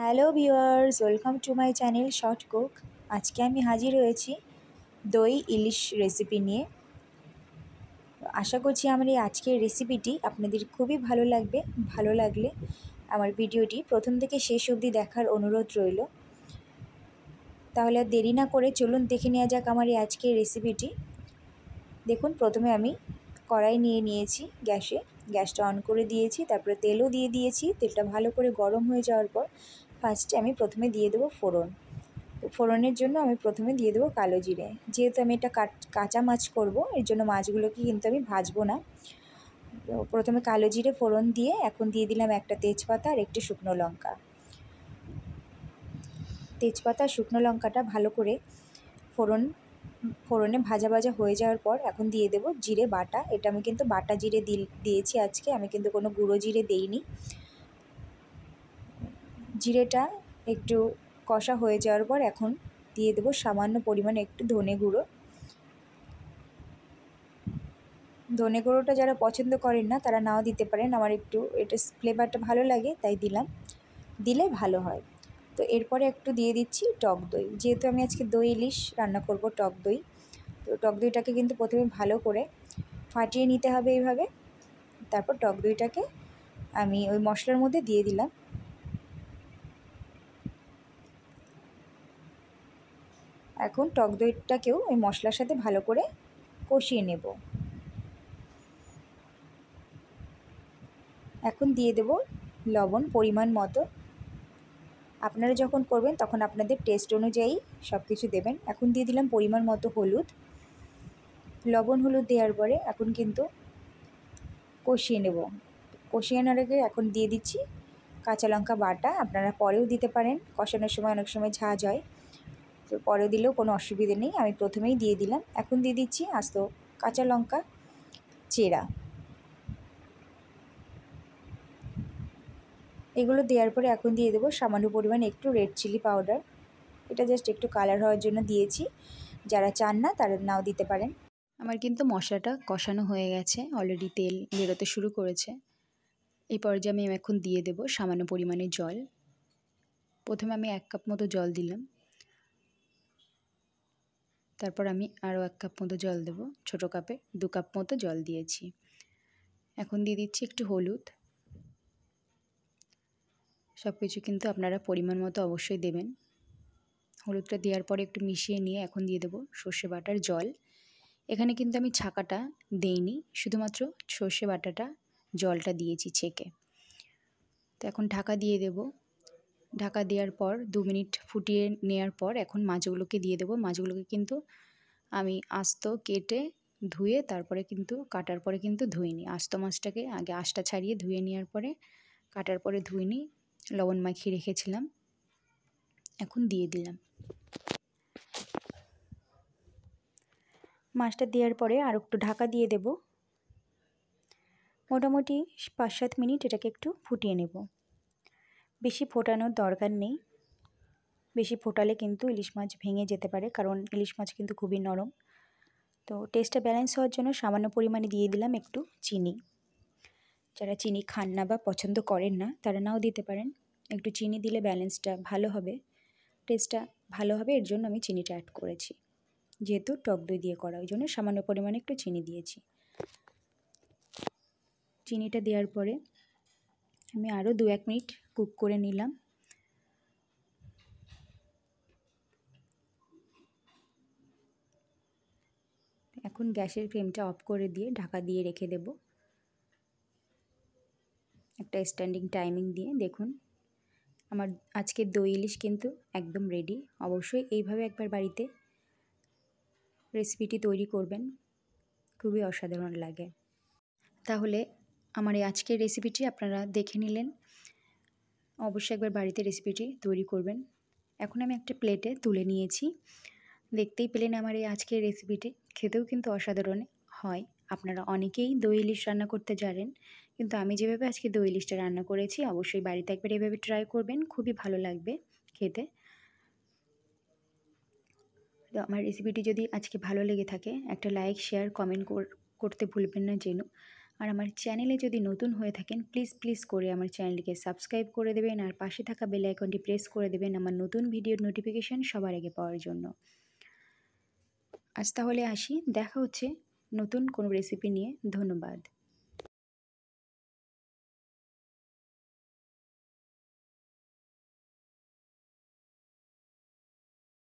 hello viewers welcome to my channel short cook আজকে আমি হাজির হয়েছি দই ইলিশ রেসিপি নিয়ে আশা করছি আমার এই আজকের রেসিপিটি আপনাদের খুবই ভালো লাগবে ভালো লাগলে আমার ভিডিওটি প্রথম থেকে শেষ অবধি দেখার অনুরোধ রইল তাহলে আর দেরি না করে চলুন দেখে নেওয়া যাক আমার এই আজকের রেসিপিটি দেখুন প্রথমে আমি কড়াই নিয়ে নিয়েছি গ্যাসে গ্যাসটা অন করে দিয়েছি তারপরে তেলও দিয়ে দিয়েছি তেলটা ভালো করে গরম হয়ে যাওয়ার পর ফার্স্টে আমি প্রথমে দিয়ে দেবো ফোড়ন ফোড়নের জন্য আমি প্রথমে দিয়ে দেবো কালো জিরে যেহেতু আমি এটা কাঁচা মাছ করব এর জন্য মাছগুলোকে কিন্তু আমি ভাজবো না প্রথমে কালো জিরে ফোড়ন দিয়ে এখন দিয়ে দিলাম একটা তেজপাতা আর একটি শুকনো লঙ্কা তেজপাতা শুকনো লঙ্কাটা ভালো করে ফোড়ন ফোড়নে ভাজা ভাজা হয়ে যাওয়ার পর এখন দিয়ে দেব জিরে বাটা এটা আমি কিন্তু বাটা জিরে দিয়েছি আজকে আমি কিন্তু কোনো গুঁড়ো জিরে দেইনি জিরেটা একটু কষা হয়ে যাওয়ার পর এখন দিয়ে দেব সামান্য পরিমাণে একটু ধনে গুঁড়ো ধনে গুঁড়োটা যারা পছন্দ করেন না তারা নাও দিতে পারেন আমার একটু এটা ফ্লেভারটা ভালো লাগে তাই দিলাম দিলে ভালো হয় তো এরপরে একটু দিয়ে দিচ্ছি টক দই যেহেতু আমি আজকে দই ইলিশ রান্না করব টক দই তো টক দইটাকে কিন্তু প্রথমে ভালো করে ফাটিয়ে নিতে হবে এইভাবে তারপর টক দইটাকে আমি ওই মশলার মধ্যে দিয়ে দিলাম এখন টক দইটাকেও ওই মশলার সাথে ভালো করে কষিয়ে নেব এখন দিয়ে দেব লবণ পরিমাণ মতো আপনারা যখন করবেন তখন আপনাদের টেস্ট অনুযায়ী সব কিছু দেবেন এখন দিয়ে দিলাম পরিমাণ মতো হলুদ লবণ হলুদ দেওয়ার পরে এখন কিন্তু কষিয়ে নেব কষিয়ে নেওয়ার আগে এখন দিয়ে দিচ্ছি কাঁচা লঙ্কা বাটা আপনারা পরেও দিতে পারেন কষানোর সময় অনেক সময় ঝাঁ হয় তো পরে দিলেও কোনো অসুবিধে নেই আমি প্রথমেই দিয়ে দিলাম এখন দিয়ে দিচ্ছি আস্ত কাঁচা লঙ্কা চেরা এগুলো দেওয়ার পরে এখন দিয়ে দেবো সামান্য পরিমাণ একটু রেড চিলি পাউডার এটা জাস্ট একটু কালার হওয়ার জন্য দিয়েছি যারা চান না তারা নাও দিতে পারেন আমার কিন্তু মশলাটা কষানো হয়ে গেছে অলরেডি তেল বেরোতে শুরু করেছে এই পর্যায়ে আমি এখন দিয়ে দেব সামান্য পরিমাণে জল প্রথমে আমি এক কাপ মতো জল দিলাম তারপর আমি আরও এক কাপ মতো জল দেব ছোট কাপে দু কাপ মতো জল দিয়েছি এখন দিয়ে দিচ্ছি একটু হলুদ সব কিছু কিন্তু আপনারা পরিমাণ মতো অবশ্যই দেবেন হলুদটা দেওয়ার পরে একটু মিশিয়ে নিয়ে এখন দিয়ে দেবো সর্ষে বাটার জল এখানে কিন্তু আমি ছাকাটা দেইনি শুধুমাত্র সর্ষে বাটাটা জলটা দিয়েছি ছেঁকে তো এখন ঢাকা দিয়ে দেব ঢাকা দেওয়ার পর দু মিনিট ফুটিয়ে নেওয়ার পর এখন মাছগুলোকে দিয়ে দেবো মাছগুলোকে কিন্তু আমি আস্ত কেটে ধুয়ে তারপরে কিন্তু কাটার পরে কিন্তু ধুইনি আস্ত মাছটাকে আগে আস্তা ছাড়িয়ে ধুয়ে নেওয়ার পরে কাটার পরে ধুইনি লবণ মাখিয়ে রেখেছিলাম এখন দিয়ে দিলাম মাছটা দেওয়ার পরে আর একটু ঢাকা দিয়ে দেব মোটামুটি পাঁচ সাত মিনিট এটাকে একটু ফুটিয়ে নেব বেশি ফোটানোর দরকার নেই বেশি ফোটালে কিন্তু ইলিশ মাছ ভেঙে যেতে পারে কারণ ইলিশ মাছ কিন্তু খুবই নরম তো টেস্টটা ব্যালেন্স হওয়ার জন্য সামান্য পরিমাণে দিয়ে দিলাম একটু চিনি যারা চিনি খান না বা পছন্দ করেন না তারা নাও দিতে পারেন একটু চিনি দিলে ব্যালেন্সটা ভালো হবে টেস্টটা ভালো হবে এর জন্য আমি চিনিটা অ্যাড করেছি যেহেতু টক দই দিয়ে করা ওই জন্য সামান্য পরিমাণে একটু চিনি দিয়েছি চিনিটা দেওয়ার পরে আমি আরও দু এক মিনিট কুক করে নিলাম এখন গ্যাসের ফ্লেমটা অফ করে দিয়ে ঢাকা দিয়ে রেখে দেবো একটা স্ট্যান্ডিং টাইমিং দিয়ে দেখুন আমার আজকে দই ইলিশ কিন্তু একদম রেডি অবশ্যই এইভাবে একবার বাড়িতে রেসিপিটি তৈরি করবেন খুবই অসাধারণ লাগে তাহলে আমার এই আজকের রেসিপিটি আপনারা দেখে নিলেন অবশ্যই একবার বাড়িতে রেসিপিটি তৈরি করবেন এখন আমি একটা প্লেটে তুলে নিয়েছি দেখতেই পেলেন আমার এই আজকের রেসিপিটি খেতেও কিন্তু অসাধারণ হয় আপনারা অনেকেই দই ইলিশ রান্না করতে জানেন কিন্তু আমি যেভাবে আজকে দই ইলিশটা রান্না করেছি অবশ্যই বাড়িতে একবার এভাবে ট্রাই করবেন খুবই ভালো লাগবে খেতে তো আমার রেসিপিটি যদি আজকে ভালো লেগে থাকে একটা লাইক শেয়ার কমেন্ট করতে ভুলবেন না যেন আর আমার চ্যানেলে যদি নতুন হয়ে থাকেন প্লিজ প্লিজ করে আমার চ্যানেলটিকে সাবস্ক্রাইব করে দেবেন আর পাশে থাকা বেল আইকনটি প্রেস করে দেবেন আমার নতুন ভিডিওর নোটিফিকেশান সবার আগে পাওয়ার জন্য আজ তাহলে আসি দেখা হচ্ছে নতুন কোনো রেসিপি নিয়ে ধন্যবাদ